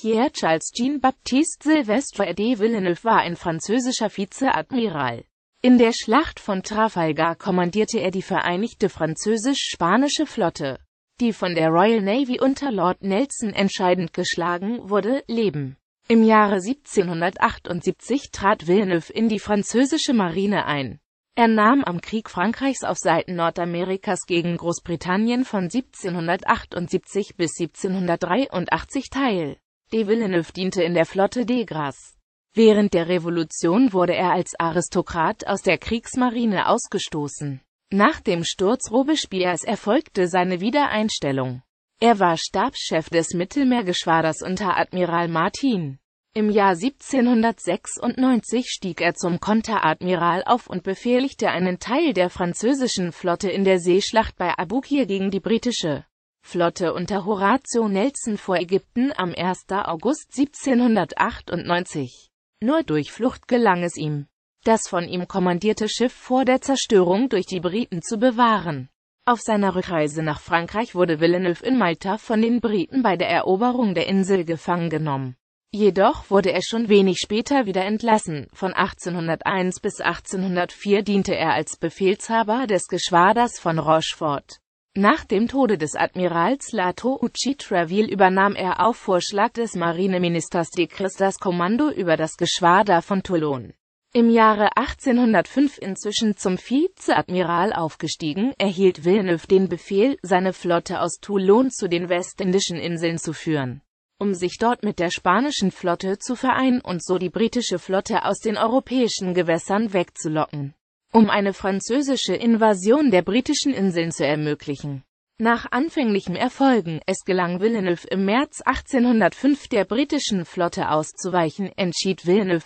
Pierre-Charles Jean-Baptiste Sylvestre de Villeneuve war ein französischer Vizeadmiral. In der Schlacht von Trafalgar kommandierte er die Vereinigte Französisch-Spanische Flotte, die von der Royal Navy unter Lord Nelson entscheidend geschlagen wurde, leben. Im Jahre 1778 trat Villeneuve in die französische Marine ein. Er nahm am Krieg Frankreichs auf Seiten Nordamerikas gegen Großbritannien von 1778 bis 1783 teil. De Villeneuve diente in der Flotte Degras. Während der Revolution wurde er als Aristokrat aus der Kriegsmarine ausgestoßen. Nach dem Sturz Robespierres erfolgte seine Wiedereinstellung. Er war Stabschef des Mittelmeergeschwaders unter Admiral Martin. Im Jahr 1796 stieg er zum Konteradmiral auf und befehligte einen Teil der französischen Flotte in der Seeschlacht bei Abukir gegen die britische. Flotte unter Horatio Nelson vor Ägypten am 1. August 1798. Nur durch Flucht gelang es ihm, das von ihm kommandierte Schiff vor der Zerstörung durch die Briten zu bewahren. Auf seiner Rückreise nach Frankreich wurde Villeneuve in Malta von den Briten bei der Eroberung der Insel gefangen genommen. Jedoch wurde er schon wenig später wieder entlassen. Von 1801 bis 1804 diente er als Befehlshaber des Geschwaders von Rochefort. Nach dem Tode des Admirals Latouchi Traville übernahm er auf Vorschlag des Marineministers Decres das Kommando über das Geschwader von Toulon. Im Jahre 1805 inzwischen zum Vizeadmiral aufgestiegen, erhielt Villeneuve den Befehl, seine Flotte aus Toulon zu den westindischen Inseln zu führen, um sich dort mit der spanischen Flotte zu vereinen und so die britische Flotte aus den europäischen Gewässern wegzulocken um eine französische Invasion der britischen Inseln zu ermöglichen. Nach anfänglichen Erfolgen, es gelang Villeneuve im März 1805 der britischen Flotte auszuweichen, entschied Villeneuve,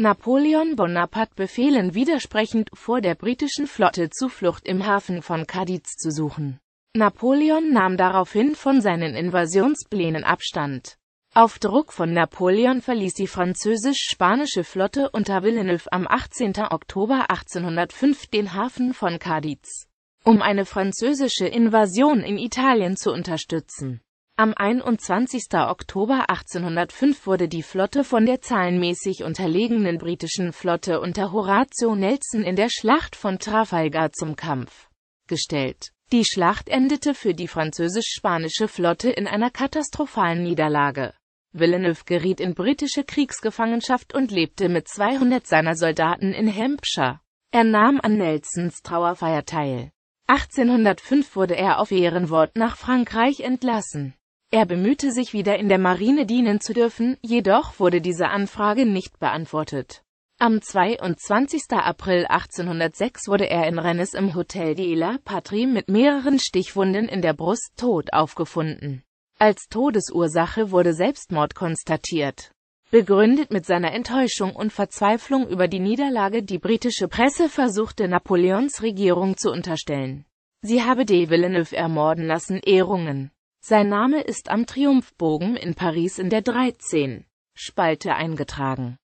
Napoleon Bonaparte Befehlen widersprechend, vor der britischen Flotte Zuflucht im Hafen von Cadiz zu suchen. Napoleon nahm daraufhin von seinen Invasionsplänen Abstand. Auf Druck von Napoleon verließ die französisch-spanische Flotte unter Villeneuve am 18. Oktober 1805 den Hafen von Cadiz, um eine französische Invasion in Italien zu unterstützen. Am 21. Oktober 1805 wurde die Flotte von der zahlenmäßig unterlegenen britischen Flotte unter Horatio Nelson in der Schlacht von Trafalgar zum Kampf gestellt. Die Schlacht endete für die französisch-spanische Flotte in einer katastrophalen Niederlage. Villeneuve geriet in britische Kriegsgefangenschaft und lebte mit 200 seiner Soldaten in Hampshire. Er nahm an Nelsons Trauerfeier teil. 1805 wurde er auf Ehrenwort nach Frankreich entlassen. Er bemühte sich wieder in der Marine dienen zu dürfen, jedoch wurde diese Anfrage nicht beantwortet. Am 22. April 1806 wurde er in Rennes im Hotel de la Patrie mit mehreren Stichwunden in der Brust tot aufgefunden. Als Todesursache wurde Selbstmord konstatiert. Begründet mit seiner Enttäuschung und Verzweiflung über die Niederlage die britische Presse versuchte Napoleons Regierung zu unterstellen. Sie habe de Villeneuve ermorden lassen, Ehrungen. Sein Name ist am Triumphbogen in Paris in der 13. Spalte eingetragen.